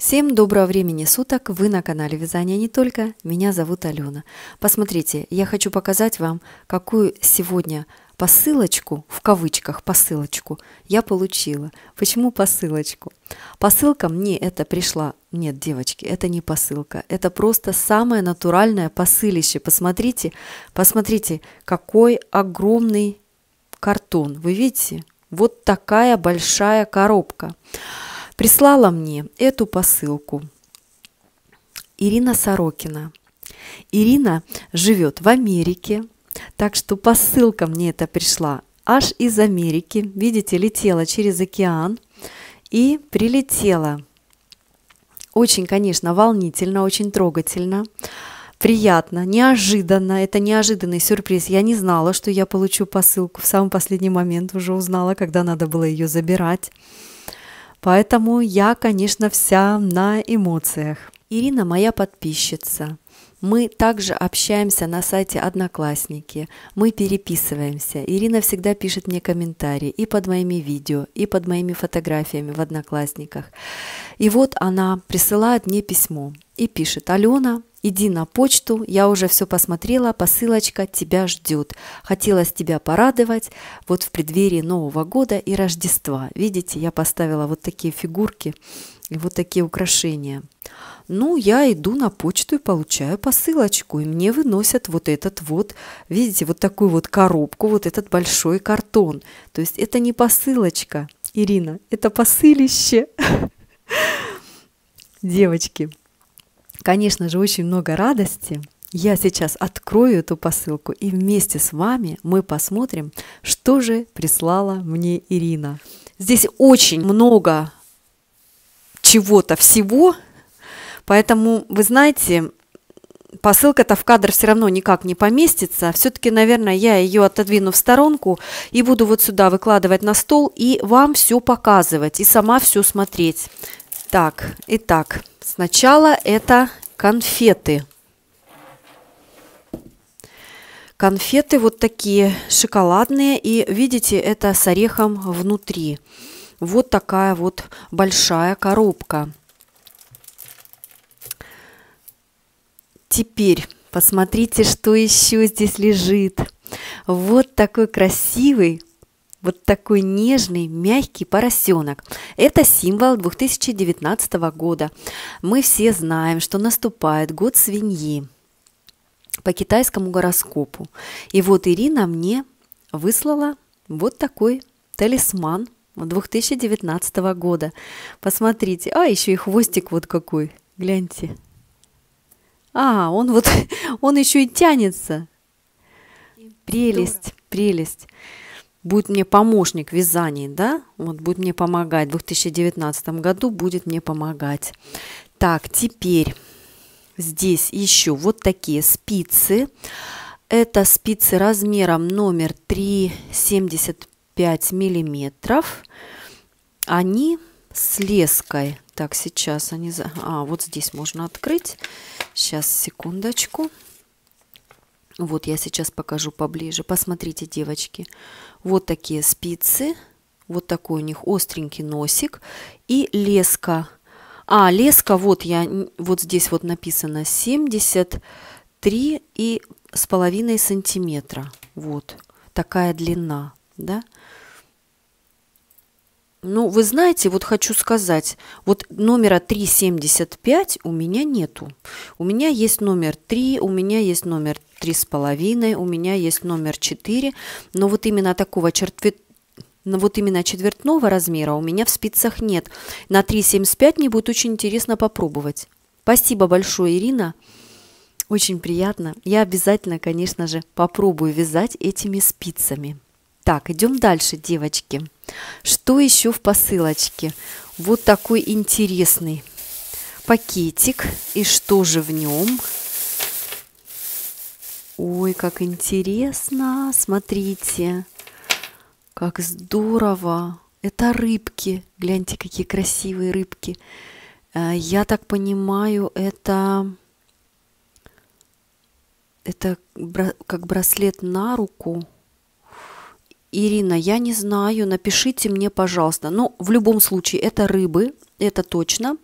Всем доброго времени суток, вы на канале Вязания не только, меня зовут Алена. Посмотрите, я хочу показать вам, какую сегодня посылочку, в кавычках посылочку, я получила. Почему посылочку? Посылка мне это пришла. Нет, девочки, это не посылка. Это просто самое натуральное посылище. Посмотрите, посмотрите, какой огромный картон. Вы видите? Вот такая большая коробка прислала мне эту посылку. Ирина Сорокина. Ирина живет в Америке, так что посылка мне это пришла аж из Америки. Видите, летела через океан и прилетела. Очень, конечно, волнительно, очень трогательно, приятно, неожиданно. Это неожиданный сюрприз. Я не знала, что я получу посылку. В самый последний момент уже узнала, когда надо было ее забирать. Поэтому я, конечно, вся на эмоциях. Ирина моя подписчица. Мы также общаемся на сайте Одноклассники, мы переписываемся. Ирина всегда пишет мне комментарии и под моими видео, и под моими фотографиями в Одноклассниках. И вот она присылает мне письмо и пишет, Алена, Иди на почту, я уже все посмотрела, посылочка тебя ждет. Хотелось тебя порадовать вот в преддверии Нового года и Рождества. Видите, я поставила вот такие фигурки и вот такие украшения. Ну, я иду на почту и получаю посылочку, и мне выносят вот этот вот, видите, вот такую вот коробку, вот этот большой картон. То есть это не посылочка, Ирина, это посылище. Девочки, конечно же, очень много радости. Я сейчас открою эту посылку, и вместе с вами мы посмотрим, что же прислала мне Ирина. Здесь очень много чего-то всего, Поэтому, вы знаете, посылка-то в кадр все равно никак не поместится. Все-таки, наверное, я ее отодвину в сторонку и буду вот сюда выкладывать на стол и вам все показывать, и сама все смотреть. Так, итак, сначала это конфеты. Конфеты вот такие шоколадные, и видите, это с орехом внутри. Вот такая вот большая коробка. Теперь посмотрите, что еще здесь лежит. Вот такой красивый, вот такой нежный, мягкий поросенок. Это символ 2019 года. Мы все знаем, что наступает год свиньи по китайскому гороскопу. И вот Ирина мне выслала вот такой талисман 2019 года. Посмотрите, а еще и хвостик вот какой, гляньте. А, он вот, он еще и тянется. Прелесть, прелесть. Будет мне помощник в вязании, да? Вот будет мне помогать. В 2019 году будет мне помогать. Так, теперь здесь еще вот такие спицы. Это спицы размером номер 3,75 миллиметров. Они с леской так, сейчас они... За... А, вот здесь можно открыть. Сейчас, секундочку. Вот я сейчас покажу поближе. Посмотрите, девочки. Вот такие спицы. Вот такой у них остренький носик. И леска. А, леска, вот я... Вот здесь вот написано 73 и с половиной сантиметра. Вот такая длина, да? Ну, вы знаете, вот хочу сказать, вот номера 3,75 у меня нету. У меня есть номер 3, у меня есть номер 3,5, у меня есть номер 4, но вот именно такого чертве... Но вот именно четвертного размера у меня в спицах нет. На 3,75 мне будет очень интересно попробовать. Спасибо большое, Ирина. Очень приятно. Я обязательно, конечно же, попробую вязать этими спицами. Так, идем дальше, девочки. Что еще в посылочке? Вот такой интересный пакетик. И что же в нем? Ой, как интересно, смотрите, как здорово. Это рыбки, гляньте, какие красивые рыбки. Э, я так понимаю, это, это как браслет на руку. Ирина, я не знаю, напишите мне, пожалуйста. Но ну, в любом случае, это рыбы, это точно.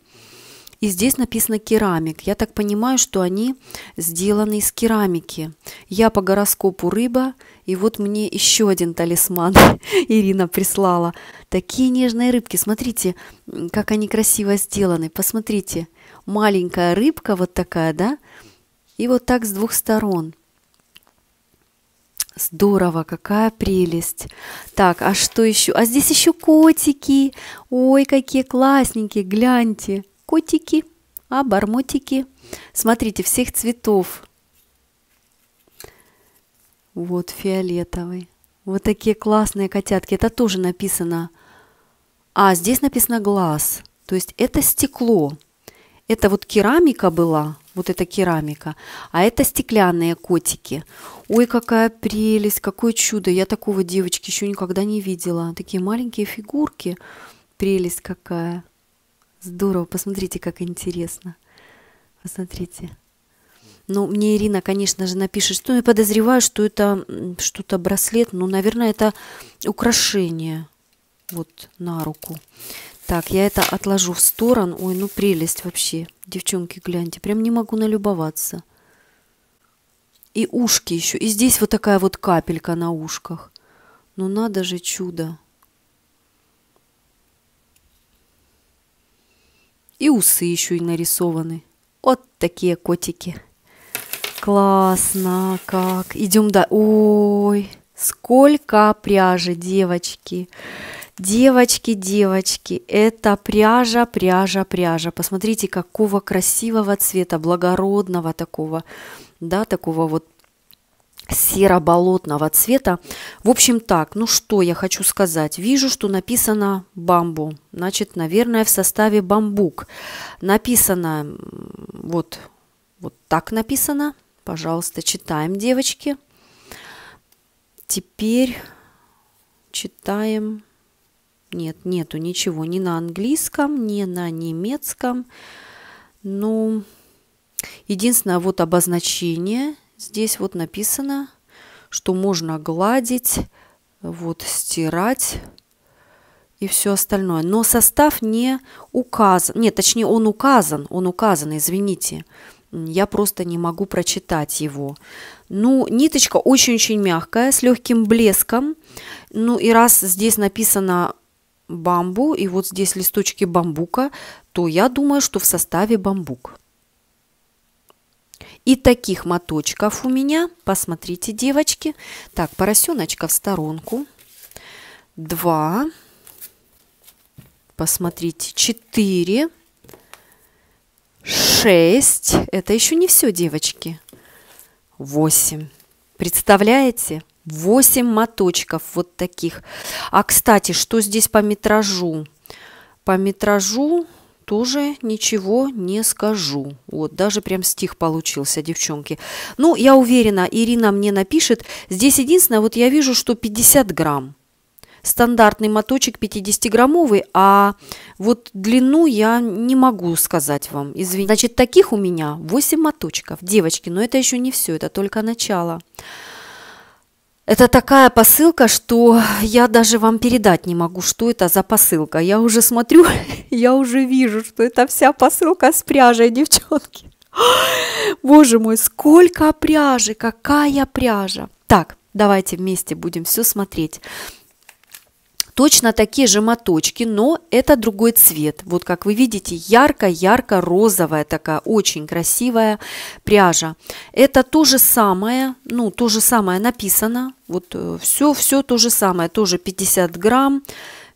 И здесь написано керамик. Я так понимаю, что они сделаны из керамики. Я по гороскопу рыба, и вот мне еще один талисман Ирина прислала. Такие нежные рыбки. Смотрите, как они красиво сделаны. Посмотрите, маленькая рыбка вот такая, да? И вот так с двух сторон – Здорово, какая прелесть. Так, а что еще? А здесь еще котики. Ой, какие классненькие, гляньте. Котики, а бармотики. Смотрите, всех цветов. Вот фиолетовый. Вот такие классные котятки. Это тоже написано. А, здесь написано глаз. То есть это стекло. Это вот керамика была, вот это керамика. А это стеклянные котики. Ой, какая прелесть, какое чудо. Я такого девочки еще никогда не видела. Такие маленькие фигурки. Прелесть какая. Здорово. Посмотрите, как интересно. Посмотрите. Ну, мне Ирина, конечно же, напишет, что ну, я подозреваю, что это что-то браслет. Ну, наверное, это украшение вот на руку. Так, я это отложу в сторону. Ой, ну прелесть вообще. Девчонки, гляньте, прям не могу налюбоваться. И ушки еще. И здесь вот такая вот капелька на ушках. Ну надо же чудо. И усы еще и нарисованы. Вот такие котики. Классно, как. Идем да. Ой, сколько пряжи, девочки. Девочки, девочки, это пряжа, пряжа, пряжа. Посмотрите, какого красивого цвета, благородного такого, да, такого вот серо-болотного цвета. В общем так, ну что я хочу сказать. Вижу, что написано бамбу. Значит, наверное, в составе бамбук. Написано вот, вот так написано. Пожалуйста, читаем, девочки. Теперь читаем нет, нету ничего ни на английском, ни на немецком. Ну, единственное, вот обозначение. Здесь вот написано, что можно гладить, вот стирать и все остальное. Но состав не указан. Нет, точнее, он указан, он указан, извините. Я просто не могу прочитать его. Ну, ниточка очень-очень мягкая, с легким блеском. Ну и раз здесь написано бамбу, и вот здесь листочки бамбука, то я думаю, что в составе бамбук. И таких моточков у меня, посмотрите, девочки. Так, поросеночка в сторонку. Два. Посмотрите, четыре. Шесть. Это еще не все, девочки. Восемь. Представляете? 8 моточков вот таких. А, кстати, что здесь по метражу? По метражу тоже ничего не скажу. Вот, даже прям стих получился, девчонки. Ну, я уверена, Ирина мне напишет. Здесь единственное, вот я вижу, что 50 грамм. Стандартный моточек 50-граммовый, а вот длину я не могу сказать вам. Извините. Значит, таких у меня 8 моточков. Девочки, но это еще не все, это только начало. Это такая посылка, что я даже вам передать не могу, что это за посылка. Я уже смотрю, я уже вижу, что это вся посылка с пряжей, девчонки. Боже мой, сколько пряжи, какая пряжа. Так, давайте вместе будем все смотреть. Точно такие же моточки, но это другой цвет. Вот как вы видите, ярко-ярко-розовая такая, очень красивая пряжа. Это то же самое, ну, то же самое написано. Вот все, э, все то же самое, тоже 50 грамм.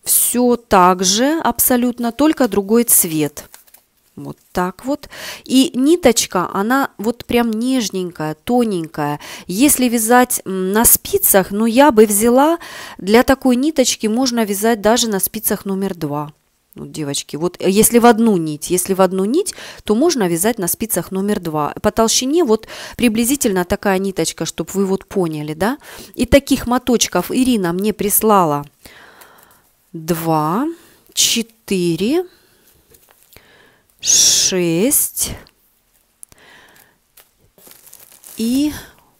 Все так же абсолютно, только другой цвет. Вот так вот. И ниточка, она вот прям нежненькая, тоненькая. Если вязать на спицах, ну я бы взяла, для такой ниточки можно вязать даже на спицах номер два. Вот, ну, девочки, вот э, если в одну нить, если в одну нить, то можно вязать на спицах номер два. По толщине вот приблизительно такая ниточка, чтобы вы вот поняли, да. И таких моточков Ирина мне прислала 2, 4, 5, шесть и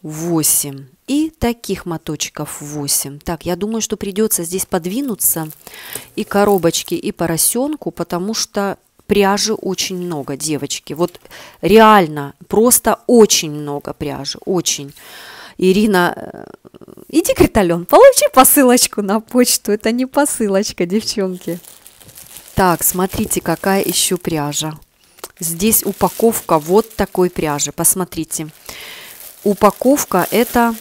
8. И таких моточков 8. Так, я думаю, что придется здесь подвинуться и коробочки, и поросенку, потому что пряжи очень много, девочки. Вот реально, просто очень много пряжи, очень. Ирина, э, иди, Критален, получи посылочку на почту. Это не посылочка, девчонки. Так, смотрите, какая еще пряжа. Здесь упаковка вот такой пряжи. Посмотрите. Упаковка это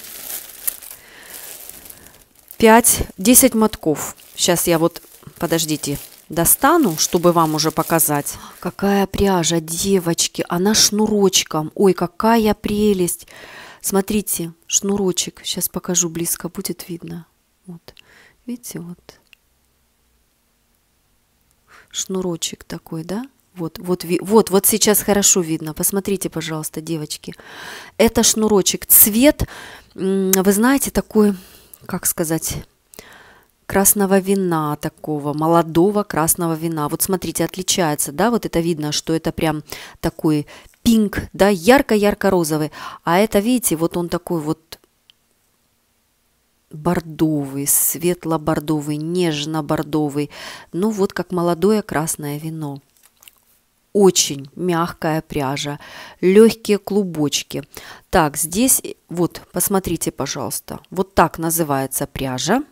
5, 10 мотков. Сейчас я вот, подождите, достану, чтобы вам уже показать. Какая пряжа, девочки, она шнурочком. Ой, какая прелесть. Смотрите, шнурочек. Сейчас покажу близко, будет видно. Вот, видите, вот шнурочек такой, да? Вот, вот, вот, вот сейчас хорошо видно. Посмотрите, пожалуйста, девочки. Это шнурочек. Цвет, вы знаете, такой, как сказать, красного вина такого, молодого красного вина. Вот смотрите, отличается, да, вот это видно, что это прям такой пинг, да, ярко-ярко розовый. А это, видите, вот он такой вот бордовый, светло-бордовый, нежно-бордовый, ну вот как молодое красное вино. Очень мягкая пряжа, легкие клубочки. Так, здесь, вот, посмотрите, пожалуйста, вот так называется пряжа.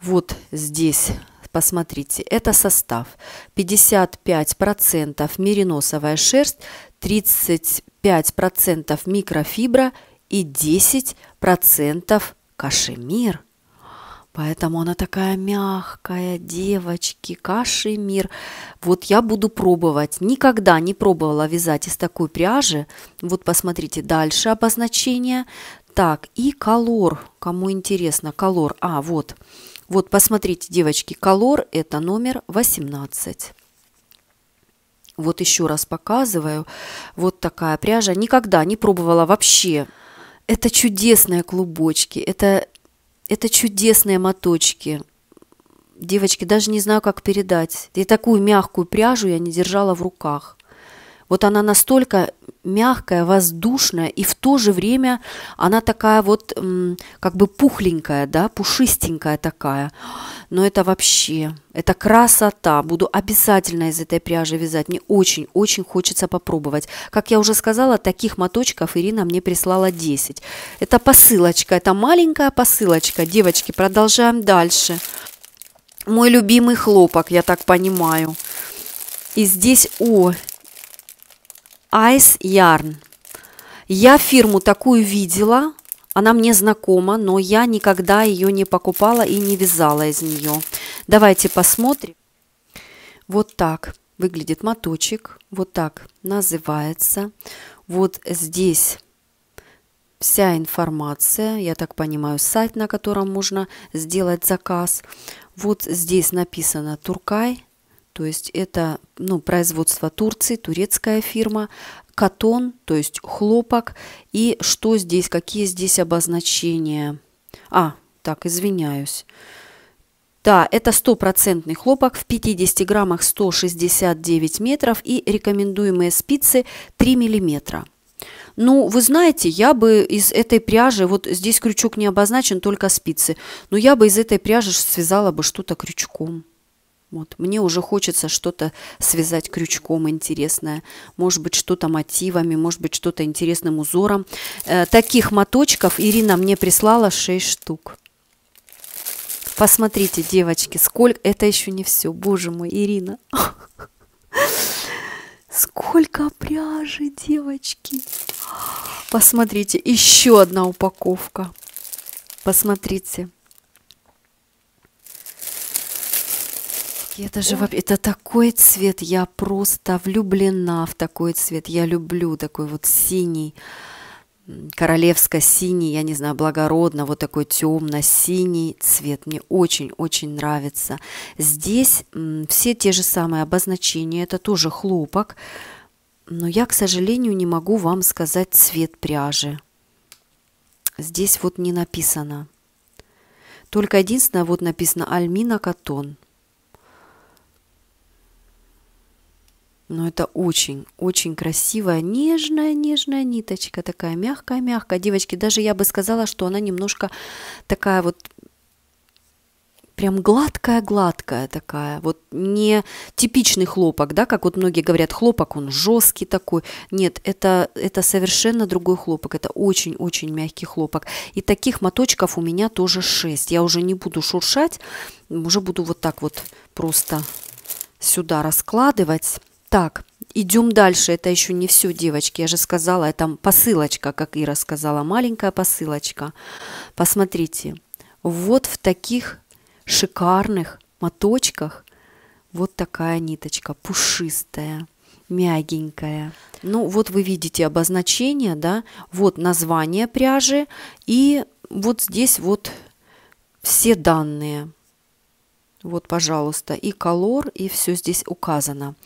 Вот здесь Посмотрите, это состав. 55% мериносовая шерсть, 35% микрофибра и 10% кашемир. Поэтому она такая мягкая, девочки, кашемир. Вот я буду пробовать. Никогда не пробовала вязать из такой пряжи. Вот посмотрите, дальше обозначение. Так, и колор. Кому интересно, колор. А, вот. Вот, посмотрите, девочки, колор – это номер 18. Вот еще раз показываю. Вот такая пряжа. Никогда не пробовала вообще это чудесные клубочки, это, это чудесные моточки. Девочки, даже не знаю, как передать. И такую мягкую пряжу я не держала в руках. Вот она настолько мягкая, воздушная, и в то же время она такая вот как бы пухленькая, да, пушистенькая такая. Но это вообще, это красота. Буду обязательно из этой пряжи вязать. Мне очень-очень хочется попробовать. Как я уже сказала, таких моточков Ирина мне прислала 10. Это посылочка, это маленькая посылочка. Девочки, продолжаем дальше. Мой любимый хлопок, я так понимаю. И здесь, о, Ice Yarn. Я фирму такую видела, она мне знакома, но я никогда ее не покупала и не вязала из нее. Давайте посмотрим. Вот так выглядит моточек, вот так называется. Вот здесь вся информация, я так понимаю, сайт, на котором можно сделать заказ. Вот здесь написано Туркай то есть это ну, производство Турции, турецкая фирма, катон, то есть хлопок. И что здесь, какие здесь обозначения? А, так, извиняюсь. Да, это стопроцентный хлопок, в 50 граммах 169 метров и рекомендуемые спицы 3 миллиметра. Ну, вы знаете, я бы из этой пряжи, вот здесь крючок не обозначен, только спицы, но я бы из этой пряжи связала бы что-то крючком. Вот. Мне уже хочется что-то связать крючком интересное, может быть, что-то мотивами, может быть, что-то интересным узором. Э, таких моточков Ирина мне прислала 6 штук. Посмотрите, девочки, сколько... Это еще не все, боже мой, Ирина. Сколько пряжи, девочки. Посмотрите, еще одна упаковка. Посмотрите. Это же вообще, это такой цвет, я просто влюблена в такой цвет, я люблю такой вот синий, королевско-синий, я не знаю, благородно, вот такой темно-синий цвет. Мне очень-очень нравится. Здесь все те же самые обозначения, это тоже хлопок, но я, к сожалению, не могу вам сказать цвет пряжи. Здесь вот не написано. Только единственное, вот написано «Альмина Катон». Но это очень, очень красивая, нежная, нежная ниточка, такая мягкая, мягкая. Девочки, даже я бы сказала, что она немножко такая вот прям гладкая-гладкая такая, вот не типичный хлопок, да, как вот многие говорят, хлопок, он жесткий такой. Нет, это, это совершенно другой хлопок, это очень-очень мягкий хлопок. И таких моточков у меня тоже 6. Я уже не буду шуршать, уже буду вот так вот просто сюда раскладывать. Так, идем дальше. Это еще не все, девочки. Я же сказала, это посылочка, как Ира сказала, маленькая посылочка. Посмотрите, вот в таких шикарных моточках вот такая ниточка, пушистая мягенькая. Ну, вот вы видите обозначение, да, вот название пряжи, и вот здесь вот все данные. Вот, пожалуйста, и колор, и все здесь указано.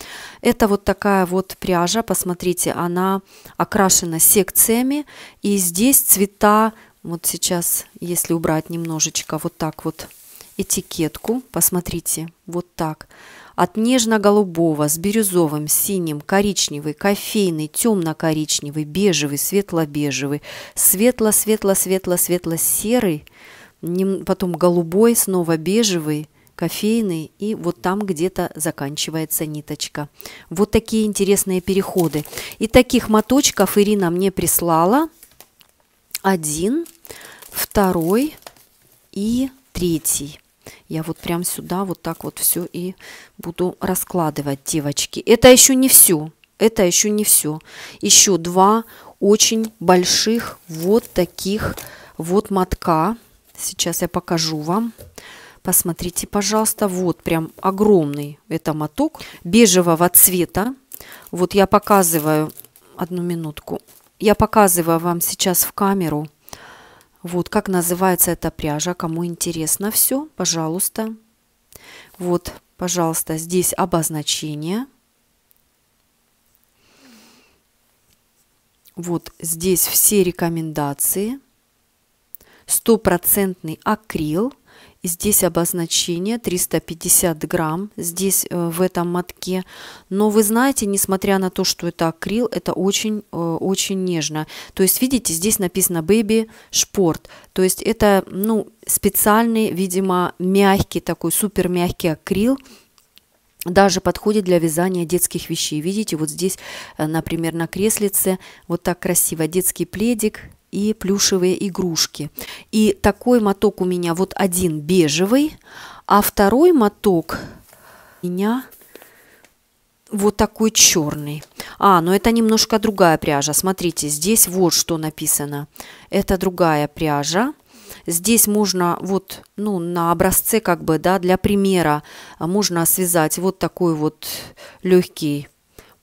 Это вот такая вот пряжа, посмотрите, она окрашена секциями, и здесь цвета, вот сейчас, если убрать немножечко вот так вот этикетку, посмотрите, вот так, от нежно-голубого с бирюзовым, синим, коричневый, кофейный, темно-коричневый, бежевый, светло-бежевый, светло-светло-светло-светло-серый, потом голубой, снова бежевый, кофейный и вот там где-то заканчивается ниточка. Вот такие интересные переходы. И таких моточков Ирина мне прислала. Один, второй и третий. Я вот прям сюда вот так вот все и буду раскладывать, девочки. Это еще не все. Это еще не все. Еще два очень больших вот таких вот мотка. Сейчас я покажу вам. Посмотрите, пожалуйста, вот прям огромный это моток бежевого цвета. Вот я показываю, одну минутку, я показываю вам сейчас в камеру, вот как называется эта пряжа, кому интересно все, пожалуйста. Вот, пожалуйста, здесь обозначение. Вот здесь все рекомендации. Стопроцентный акрил – Здесь обозначение 350 грамм, здесь э, в этом мотке. Но вы знаете, несмотря на то, что это акрил, это очень-очень э, нежно. То есть, видите, здесь написано Baby Sport. То есть это, ну, специальный, видимо, мягкий такой, супер мягкий акрил, даже подходит для вязания детских вещей. Видите, вот здесь, э, например, на креслице вот так красиво детский пледик, и плюшевые игрушки. И такой моток у меня вот один бежевый, а второй моток у меня вот такой черный. А, но ну это немножко другая пряжа. Смотрите, здесь вот что написано. Это другая пряжа. Здесь можно вот, ну, на образце как бы, да, для примера а, можно связать вот такой вот легкий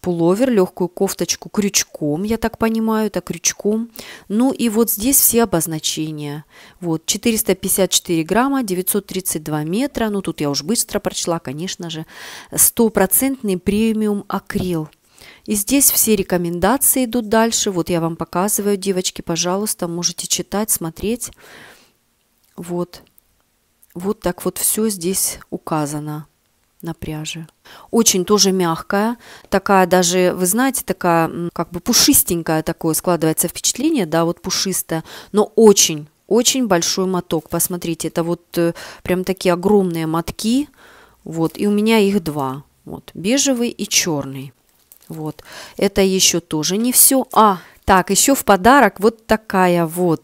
пуловер, легкую кофточку крючком, я так понимаю, это крючком. Ну и вот здесь все обозначения. Вот 454 грамма, 932 метра, ну тут я уж быстро прочла, конечно же, стопроцентный премиум акрил. И здесь все рекомендации идут дальше. Вот я вам показываю, девочки, пожалуйста, можете читать, смотреть. Вот. Вот так вот все здесь указано на пряже. Очень тоже мягкая, такая даже, вы знаете, такая как бы пушистенькая такое складывается впечатление, да, вот пушистая, но очень, очень большой моток. Посмотрите, это вот э, прям такие огромные мотки, вот, и у меня их два, вот, бежевый и черный. Вот, это еще тоже не все. А, так, еще в подарок вот такая вот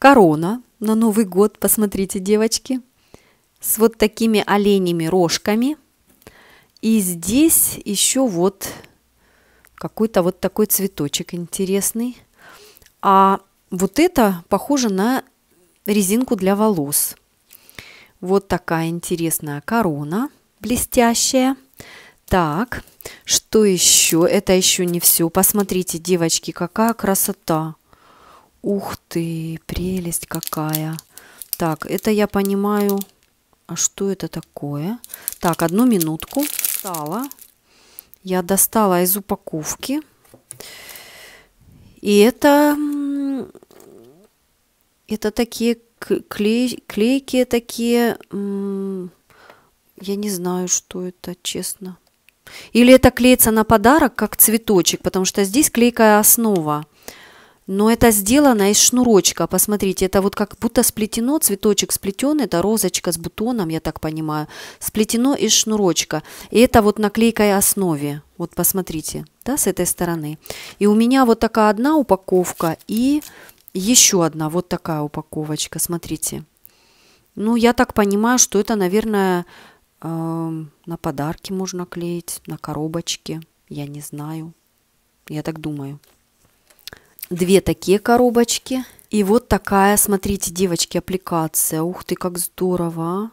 корона на Новый год, посмотрите, девочки с вот такими оленями рожками. И здесь еще вот какой-то вот такой цветочек интересный. А вот это похоже на резинку для волос. Вот такая интересная корона блестящая. Так, что еще? Это еще не все. Посмотрите, девочки, какая красота. Ух ты, прелесть какая. Так, это я понимаю, а что это такое? Так, одну минутку. Стала. Я достала из упаковки. И это, это такие клей, клейки, такие, я не знаю, что это, честно. Или это клеится на подарок, как цветочек, потому что здесь клейкая основа. Но это сделано из шнурочка. Посмотрите, это вот как будто сплетено, цветочек сплетен, это розочка с бутоном, я так понимаю. Сплетено из шнурочка. И это вот на клейкой основе. Вот посмотрите, да, с этой стороны. И у меня вот такая одна упаковка и еще одна вот такая упаковочка. Смотрите. Ну, я так понимаю, что это, наверное, э, на подарки можно клеить, на коробочки. Я не знаю. Я так думаю две такие коробочки. И вот такая, смотрите, девочки, аппликация. Ух ты, как здорово, а.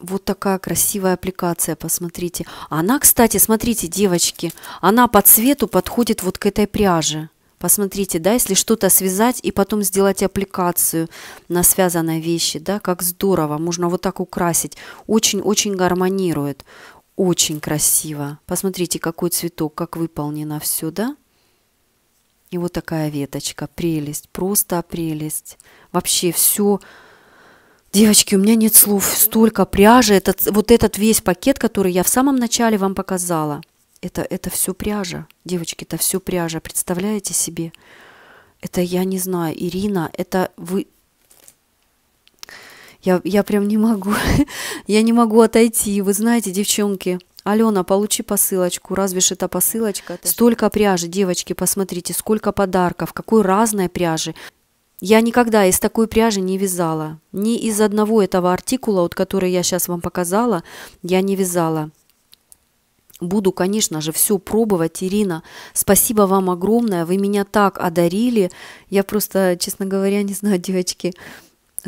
Вот такая красивая аппликация, посмотрите. Она, кстати, смотрите, девочки, она по цвету подходит вот к этой пряже. Посмотрите, да, если что-то связать и потом сделать аппликацию на связанной вещи, да, как здорово, можно вот так украсить. Очень-очень гармонирует, очень красиво. Посмотрите, какой цветок, как выполнено все, да. И вот такая веточка, прелесть, просто прелесть. Вообще все Девочки, у меня нет слов, столько пряжи, этот, вот этот весь пакет, который я в самом начале вам показала, это, это все пряжа, девочки, это все пряжа, представляете себе? Это я не знаю, Ирина, это вы... Я, я прям не могу, я не могу отойти, вы знаете, девчонки, Алена, получи посылочку. Разве ж это посылочка? Это Столько же... пряжи, девочки, посмотрите, сколько подарков, какой разной пряжи. Я никогда из такой пряжи не вязала. Ни из одного этого артикула, вот который я сейчас вам показала, я не вязала. Буду, конечно же, все пробовать, Ирина. Спасибо вам огромное, вы меня так одарили. Я просто, честно говоря, не знаю, девочки,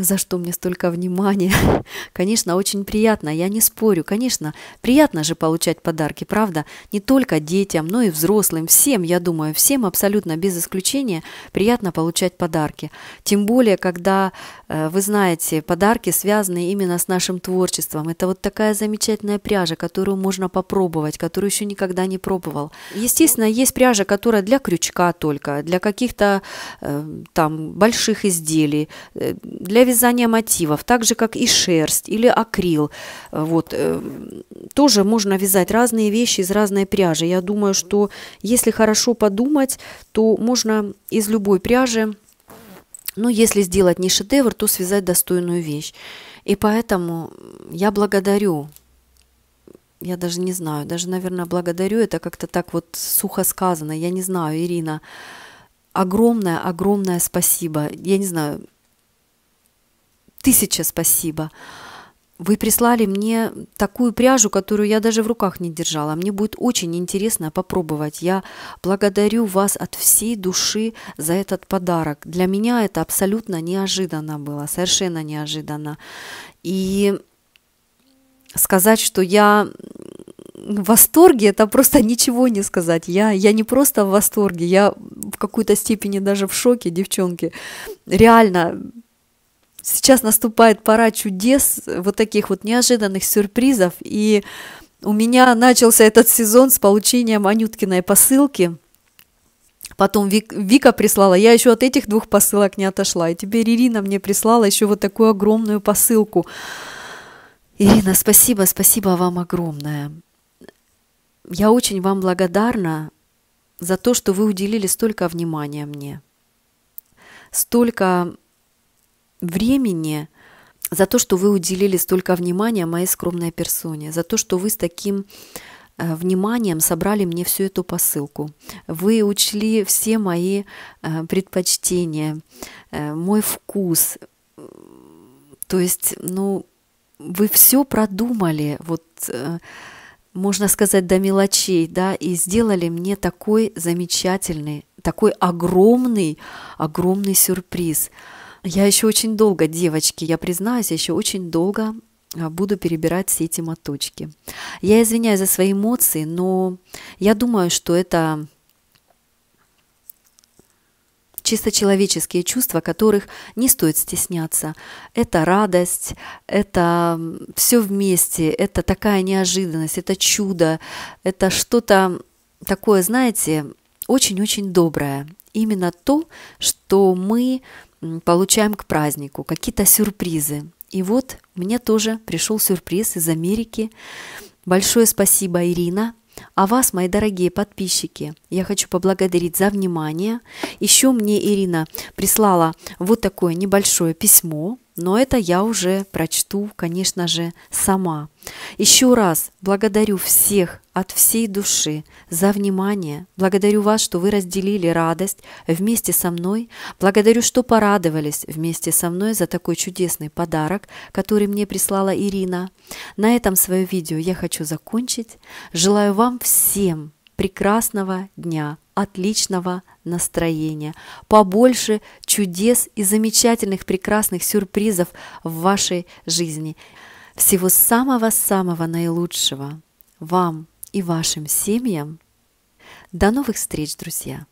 за что мне столько внимания. Конечно, очень приятно, я не спорю. Конечно, приятно же получать подарки, правда? Не только детям, но и взрослым, всем, я думаю, всем абсолютно без исключения приятно получать подарки. Тем более, когда, э, вы знаете, подарки связаны именно с нашим творчеством. Это вот такая замечательная пряжа, которую можно попробовать, которую еще никогда не пробовал. Естественно, есть пряжа, которая для крючка только, для каких-то э, там больших изделий, э, для вязания мотивов, так же как и шерсть или акрил. Вот. Э, тоже можно вязать разные вещи из разной пряжи. Я думаю, что если хорошо подумать, то можно из любой пряжи, но если сделать не шедевр, то связать достойную вещь. И поэтому я благодарю я даже не знаю, даже, наверное, благодарю, это как-то так вот сухо сказано, я не знаю, Ирина, огромное-огромное спасибо, я не знаю, тысяча спасибо. Вы прислали мне такую пряжу, которую я даже в руках не держала. Мне будет очень интересно попробовать. Я благодарю вас от всей души за этот подарок. Для меня это абсолютно неожиданно было, совершенно неожиданно. И сказать, что я в восторге, это просто ничего не сказать. Я, я не просто в восторге, я в какой-то степени даже в шоке, девчонки. Реально, сейчас наступает пора чудес, вот таких вот неожиданных сюрпризов. И у меня начался этот сезон с получением Анюткиной посылки. Потом Вика прислала, я еще от этих двух посылок не отошла. И теперь Ирина мне прислала еще вот такую огромную посылку. Ирина, спасибо, спасибо вам огромное. Я очень вам благодарна за то, что вы уделили столько внимания мне, столько времени, за то, что вы уделили столько внимания моей скромной персоне, за то, что вы с таким э, вниманием собрали мне всю эту посылку. Вы учли все мои э, предпочтения, э, мой вкус. То есть, ну, вы все продумали, вот, можно сказать, до мелочей, да, и сделали мне такой замечательный, такой огромный, огромный сюрприз – я еще очень долго, девочки, я признаюсь, еще очень долго а, буду перебирать все эти моточки. Я извиняюсь за свои эмоции, но я думаю, что это чисто человеческие чувства, которых не стоит стесняться. Это радость, это все вместе, это такая неожиданность, это чудо, это что-то такое, знаете, очень-очень доброе. Именно то, что мы получаем к празднику, какие-то сюрпризы. И вот мне тоже пришел сюрприз из Америки. Большое спасибо, Ирина. А вас, мои дорогие подписчики, я хочу поблагодарить за внимание. Еще мне Ирина прислала вот такое небольшое письмо, но это я уже прочту, конечно же, сама. Еще раз благодарю всех от всей души за внимание. Благодарю вас, что вы разделили радость вместе со мной. Благодарю, что порадовались вместе со мной за такой чудесный подарок, который мне прислала Ирина. На этом свое видео я хочу закончить. Желаю вам всем прекрасного дня, отличного настроения, побольше чудес и замечательных прекрасных сюрпризов в вашей жизни. Всего самого-самого наилучшего вам и вашим семьям. До новых встреч, друзья!